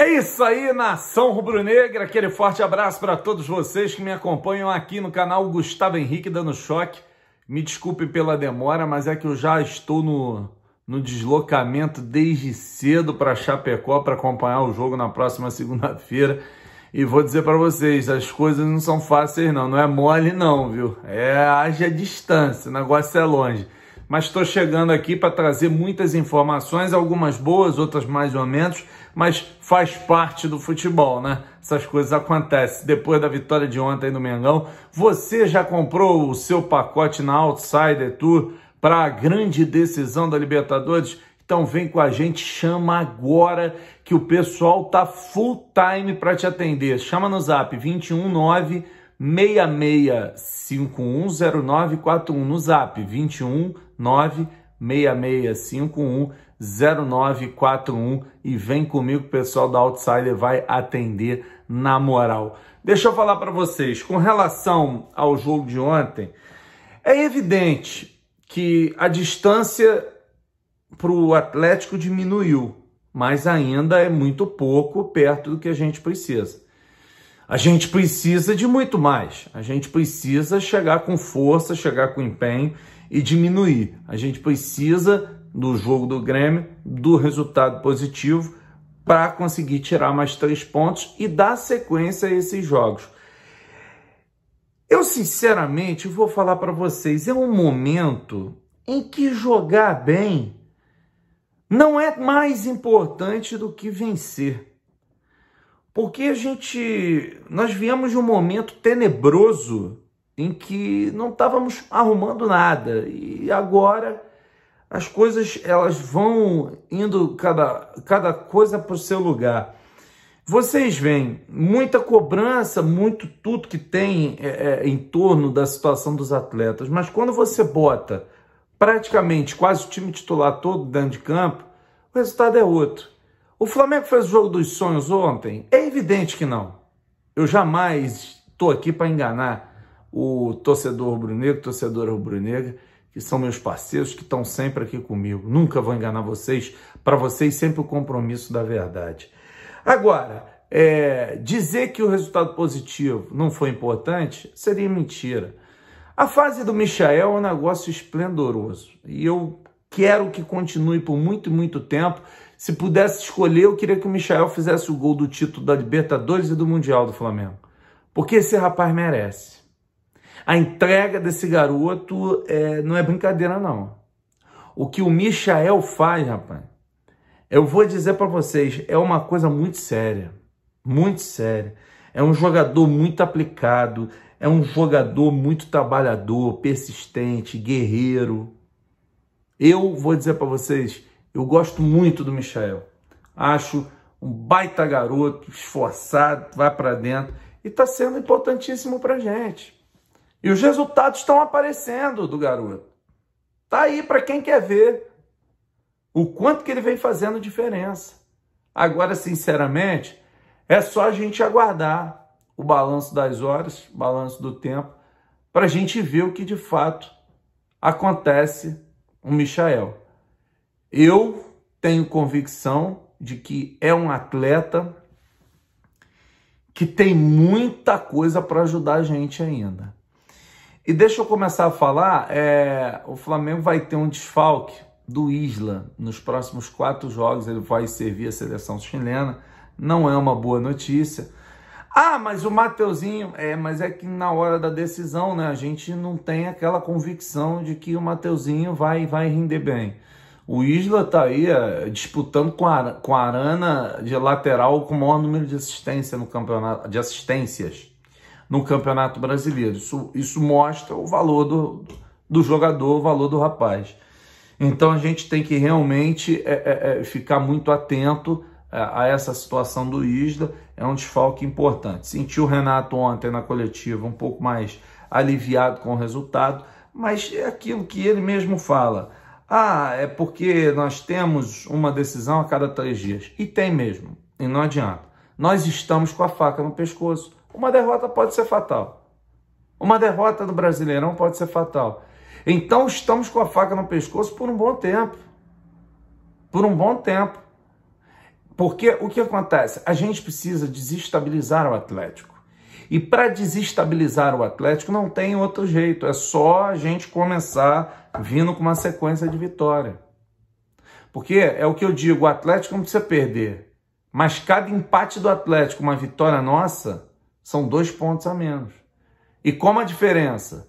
É isso aí, nação rubro-negra. Aquele forte abraço para todos vocês que me acompanham aqui no canal Gustavo Henrique dando choque. Me desculpe pela demora, mas é que eu já estou no, no deslocamento desde cedo para Chapecó para acompanhar o jogo na próxima segunda-feira. E vou dizer para vocês, as coisas não são fáceis não, não é mole não, viu? É haja distância, o negócio é longe mas estou chegando aqui para trazer muitas informações, algumas boas, outras mais ou menos, mas faz parte do futebol, né? Essas coisas acontecem. Depois da vitória de ontem no Mengão, você já comprou o seu pacote na Outsider Tour para a grande decisão da Libertadores? Então vem com a gente, chama agora que o pessoal tá full time para te atender. Chama no Zap 219 66510941 no zap 21 966510941 e vem comigo, o pessoal da Outsider vai atender na moral. Deixa eu falar para vocês, com relação ao jogo de ontem, é evidente que a distância para o Atlético diminuiu, mas ainda é muito pouco perto do que a gente precisa. A gente precisa de muito mais. A gente precisa chegar com força, chegar com empenho e diminuir. A gente precisa do jogo do Grêmio, do resultado positivo para conseguir tirar mais três pontos e dar sequência a esses jogos. Eu sinceramente vou falar para vocês, é um momento em que jogar bem não é mais importante do que vencer. Porque a gente. Nós viemos de um momento tenebroso em que não estávamos arrumando nada. E agora as coisas elas vão indo cada, cada coisa para o seu lugar. Vocês veem muita cobrança, muito tudo que tem é, é em torno da situação dos atletas, mas quando você bota praticamente quase o time titular todo dentro de campo, o resultado é outro. O Flamengo fez o jogo dos sonhos ontem? É evidente que não. Eu jamais estou aqui para enganar o torcedor rubro-negro, torcedora rubro-negra, que são meus parceiros, que estão sempre aqui comigo. Nunca vou enganar vocês. Para vocês, sempre o compromisso da verdade. Agora, é, dizer que o resultado positivo não foi importante seria mentira. A fase do Michael é um negócio esplendoroso. E eu quero que continue por muito, muito tempo se pudesse escolher, eu queria que o Michel fizesse o gol do título da Libertadores e do Mundial do Flamengo. Porque esse rapaz merece. A entrega desse garoto é, não é brincadeira, não. O que o Michael faz, rapaz, eu vou dizer para vocês, é uma coisa muito séria. Muito séria. É um jogador muito aplicado, é um jogador muito trabalhador, persistente, guerreiro. Eu vou dizer para vocês, eu gosto muito do Michael. Acho um baita garoto, esforçado, vai para dentro e está sendo importantíssimo para gente. E os resultados estão aparecendo do garoto. Tá aí para quem quer ver o quanto que ele vem fazendo diferença. Agora, sinceramente, é só a gente aguardar o balanço das horas, o balanço do tempo, para a gente ver o que de fato acontece com o Michael. Eu tenho convicção de que é um atleta que tem muita coisa para ajudar a gente ainda. E deixa eu começar a falar, é, o Flamengo vai ter um desfalque do Isla nos próximos quatro jogos, ele vai servir a seleção chilena, não é uma boa notícia. Ah, mas o Mateuzinho, é, mas é que na hora da decisão, né, a gente não tem aquela convicção de que o Mateuzinho vai, vai render bem. O Isla tá aí é, disputando com a, com a Arana de lateral com o maior número de assistência no campeonato de assistências no Campeonato Brasileiro. Isso, isso mostra o valor do, do jogador, o valor do rapaz. Então a gente tem que realmente é, é, é ficar muito atento a, é, a essa situação do Isla. É um desfalque importante. Sentiu o Renato ontem na coletiva um pouco mais aliviado com o resultado, mas é aquilo que ele mesmo fala. Ah, é porque nós temos uma decisão a cada três dias. E tem mesmo. E não adianta. Nós estamos com a faca no pescoço. Uma derrota pode ser fatal. Uma derrota do Brasileirão pode ser fatal. Então estamos com a faca no pescoço por um bom tempo. Por um bom tempo. Porque o que acontece? A gente precisa desestabilizar o Atlético. E para desestabilizar o Atlético não tem outro jeito, é só a gente começar vindo com uma sequência de vitória. Porque é o que eu digo, o Atlético não precisa perder. Mas cada empate do Atlético, uma vitória nossa, são dois pontos a menos. E como a diferença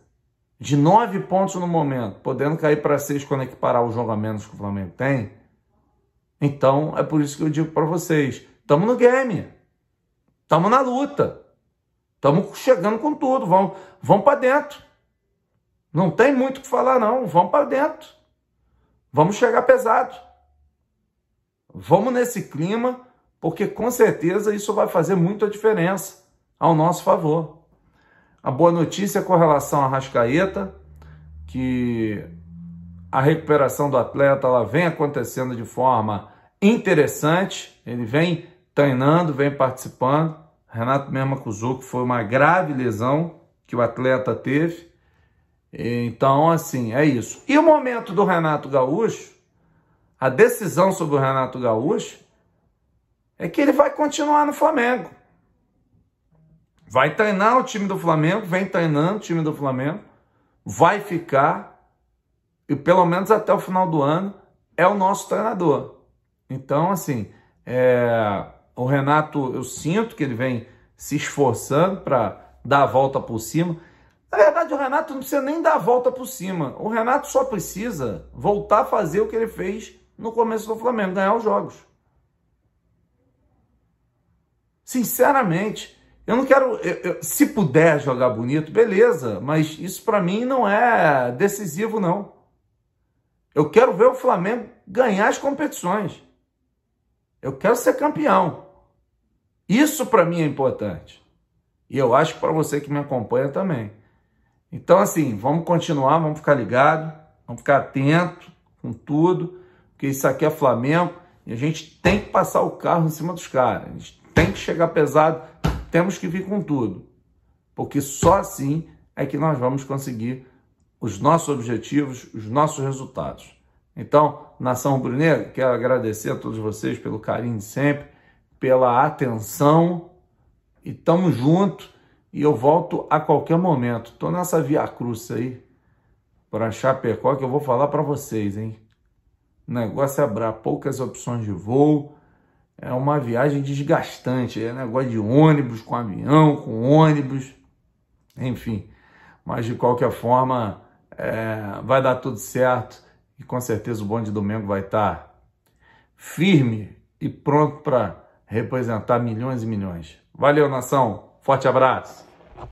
de nove pontos no momento, podendo cair para seis quando equiparar o jogo a menos que o Flamengo tem, então é por isso que eu digo para vocês, estamos no game, estamos na luta. Estamos chegando com tudo, vamos, vamos para dentro. Não tem muito o que falar, não. Vamos para dentro. Vamos chegar pesado. Vamos nesse clima, porque com certeza isso vai fazer muita diferença ao nosso favor. A boa notícia com relação à Rascaeta, que a recuperação do atleta ela vem acontecendo de forma interessante, ele vem treinando, vem participando. Renato mesmo acusou que foi uma grave lesão que o atleta teve. Então, assim, é isso. E o momento do Renato Gaúcho, a decisão sobre o Renato Gaúcho, é que ele vai continuar no Flamengo. Vai treinar o time do Flamengo, vem treinando o time do Flamengo, vai ficar, e pelo menos até o final do ano, é o nosso treinador. Então, assim, é o Renato, eu sinto que ele vem se esforçando para dar a volta por cima. Na verdade, o Renato não precisa nem dar a volta por cima. O Renato só precisa voltar a fazer o que ele fez no começo do Flamengo, ganhar os jogos. Sinceramente, eu não quero. Eu, eu, se puder jogar bonito, beleza, mas isso para mim não é decisivo, não. Eu quero ver o Flamengo ganhar as competições. Eu quero ser campeão. Isso para mim é importante. E eu acho que para você que me acompanha também. Então, assim, vamos continuar, vamos ficar ligado, vamos ficar atento com tudo, porque isso aqui é Flamengo e a gente tem que passar o carro em cima dos caras, a gente tem que chegar pesado, temos que vir com tudo, porque só assim é que nós vamos conseguir os nossos objetivos, os nossos resultados. Então, Nação Rubro-Negra, quero agradecer a todos vocês pelo carinho de sempre pela atenção e tamo junto e eu volto a qualquer momento. Tô nessa Via Cruz aí para Chapecó que eu vou falar para vocês, hein? O negócio é abrir poucas opções de voo. É uma viagem desgastante, é negócio de ônibus com avião, com ônibus, enfim. Mas de qualquer forma, é, vai dar tudo certo e com certeza o bonde de domingo vai estar tá firme e pronto para representar milhões e milhões. Valeu, nação. Forte abraço.